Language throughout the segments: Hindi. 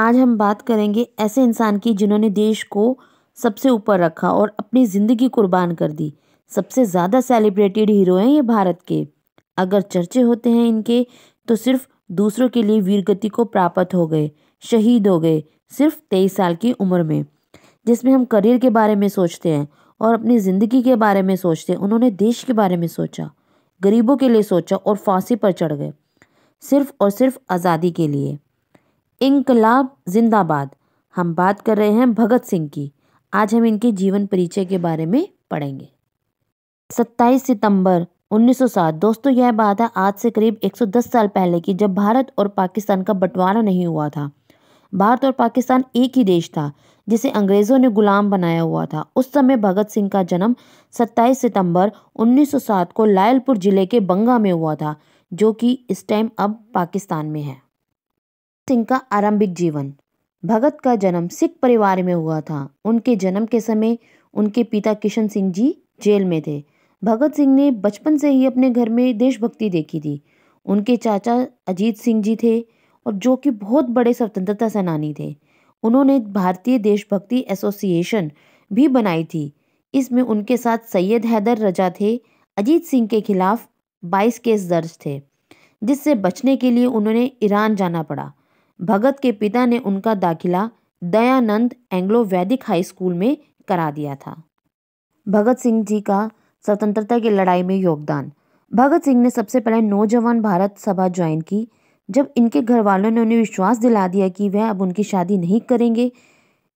आज हम बात करेंगे ऐसे इंसान की जिन्होंने देश को सबसे ऊपर रखा और अपनी ज़िंदगी कुर्बान कर दी सबसे ज़्यादा सेलिब्रेटेड हीरो हैं ये भारत के अगर चर्चे होते हैं इनके तो सिर्फ दूसरों के लिए वीरगति को प्राप्त हो गए शहीद हो गए सिर्फ तेईस साल की उम्र में जिसमें हम करियर के बारे में सोचते हैं और अपनी ज़िंदगी के बारे में सोचते हैं उन्होंने देश के बारे में सोचा गरीबों के लिए सोचा और फांसी पर चढ़ गए सिर्फ और सिर्फ आज़ादी के लिए इनकलाब जिंदाबाद हम बात कर रहे हैं भगत सिंह की आज हम इनके जीवन परिचय के बारे में पढ़ेंगे 27 सितंबर 1907 दोस्तों यह बात है आज से करीब 110 साल पहले की जब भारत और पाकिस्तान का बंटवारा नहीं हुआ था भारत और पाकिस्तान एक ही देश था जिसे अंग्रेज़ों ने गुलाम बनाया हुआ था उस समय भगत सिंह का जन्म 27 सितंबर 1907 को लायलपुर ज़िले के बंगा में हुआ था जो कि इस टाइम अब पाकिस्तान में है सिंह का आरंभिक जीवन भगत का जन्म सिख परिवार में हुआ था उनके जन्म के समय उनके पिता किशन सिंह जी जेल में थे भगत सिंह ने बचपन से ही अपने घर में देशभक्ति देखी थी उनके चाचा अजीत सिंह जी थे और जो कि बहुत बड़े स्वतंत्रता सेनानी थे उन्होंने भारतीय देशभक्ति एसोसिएशन भी बनाई थी इसमें उनके साथ सैयद हैदर रजा थे अजीत सिंह के खिलाफ 22 केस दर्ज थे जिससे बचने के लिए उन्होंने ईरान जाना पड़ा भगत के पिता ने उनका दाखिला Dayanand Anglo Vedic high school में करा दिया था भगत सिंह जी का स्वतंत्रता की लड़ाई में योगदान भगत सिंह ने सबसे पहले नौजवान भारत सभा ज्वाइन की जब इनके घर वालों ने उन्हें विश्वास दिला दिया कि वह अब उनकी शादी नहीं करेंगे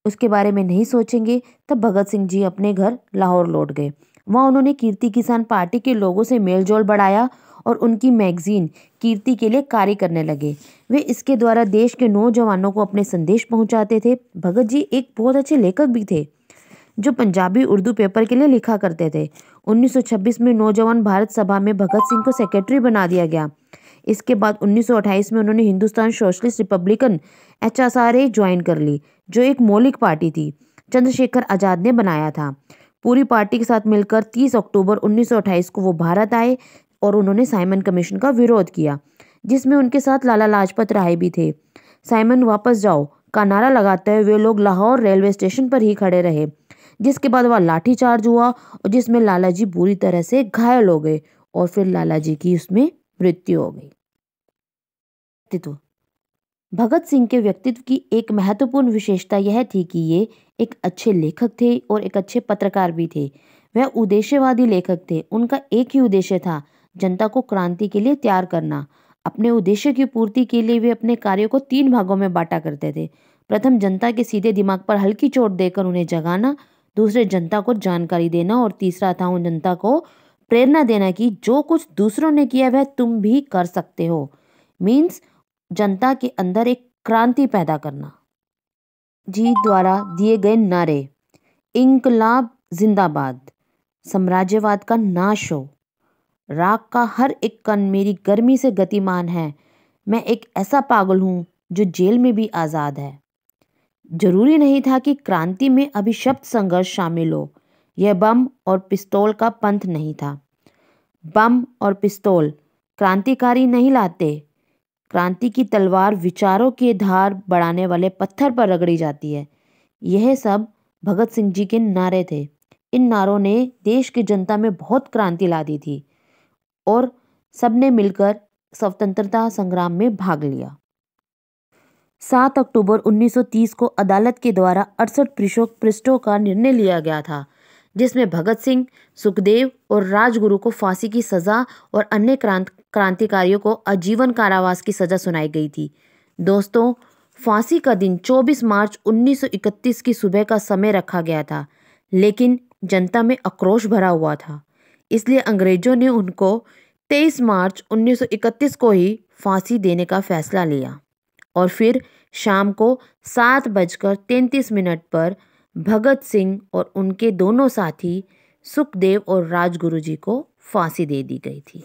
उसके बारे में नहीं सोचेंगे तब भगत सिंह जी अपने घर लाहौर लौट गए वहाँ उन्होंने कीर्ति किसान पार्टी के लोगों से मेलजोल बढ़ाया और उनकी मैगजीन कीर्ति के लिए कार्य करने लगे वे इसके द्वारा देश के नौजवानों को अपने संदेश पहुंचाते थे भगत जी एक बहुत अच्छे लेखक भी थे जो पंजाबी उर्दू पेपर के लिए लिखा करते थे 1926 में नौजवान भारत सभा में भगत सिंह को सेक्रेटरी बना दिया गया इसके बाद 1928 में उन्होंने Hindustan Socialist Republican H S R A join कर ली जो एक मौलिक पार्टी थी चंद्रशेखर आज़ाद ने बनाया था पूरी पार्टी के साथ मिलकर 30 अक्टूबर 1928 को वो भारत आए और उन्होंने साइमन कमीशन का विरोध किया जिसमें उनके साथ लाला लाजपत राय भी थे साइमन वापस जाओ का नारा लगाते हुए वे लोग लाहौर रेलवे स्टेशन पर ही खड़े रहे जिसके बाद वह लाठीचार्ज हुआ और जिसमें लाला जी बुरी तरह से घायल हो गए और फिर लाला जी की उसमें मृत्यु हो गई व्यक्तित्व भगत सिंह के व्यक्तित्व की एक महत्वपूर्ण विशेषता यह थी कि ये एक अच्छे लेखक थे और एक अच्छे पत्रकार भी थे वह उद्देश्यवादी लेखक थे उनका एक ही उद्देश्य था जनता को क्रांति के लिए तैयार करना अपने उद्देश्य की पूर्ति के लिए वे अपने कार्यों को तीन भागों में बांटा करते थे प्रथम जनता के सीधे दिमाग पर हल्की चोट देकर उन्हें जगाना दूसरे जनता को जानकारी देना और तीसरा था उन जनता को प्रेरणा देना कि जो कुछ दूसरों ने किया वह तुम भी कर सकते हो मीन्स जनता के अंदर एक क्रांति पैदा करना जी द्वारा दिए गए नारे इंकलाब जिंदाबाद साम्राज्यवाद का नाश हो राग का हर एक कण मेरी गर्मी से गतिमान है मैं एक ऐसा पागल हूँ जो जेल में भी आज़ाद है जरूरी नहीं था कि क्रांति में शब्द संघर्ष शामिल हो यह बम और पिस्तौल का पंथ नहीं था बम और पिस्तौल क्रांतिकारी नहीं लाते क्रांति की तलवार विचारों के धार बढ़ाने वाले पत्थर पर रगड़ी जाती है यह सब भगत सिंह जी के नारे थे इन नारों ने देश की जनता में बहुत क्रांति ला दी थी और सबने मिलकर स्वतंत्रता संग्राम में भाग लिया 7 अक्टूबर 1930 को अदालत के द्वारा अड़सठ पृष्ठों का निर्णय लिया गया था जिसमें भगत सिंह सुखदेव और राजगुरु को फांसी की सज़ा और अन्य क्रांत क्रांतिकारियों को आजीवन कारावास की सज़ा सुनाई गई थी दोस्तों फांसी का दिन 24 मार्च 1931 की सुबह का समय रखा गया था लेकिन जनता में आक्रोश भरा हुआ था इसलिए अंग्रेज़ों ने उनको 23 मार्च 1931 को ही फांसी देने का फैसला लिया और फिर शाम को सात बजकर तैंतीस मिनट पर भगत सिंह और उनके दोनों साथी सुखदेव और राजगुरु जी को फांसी दे दी गई थी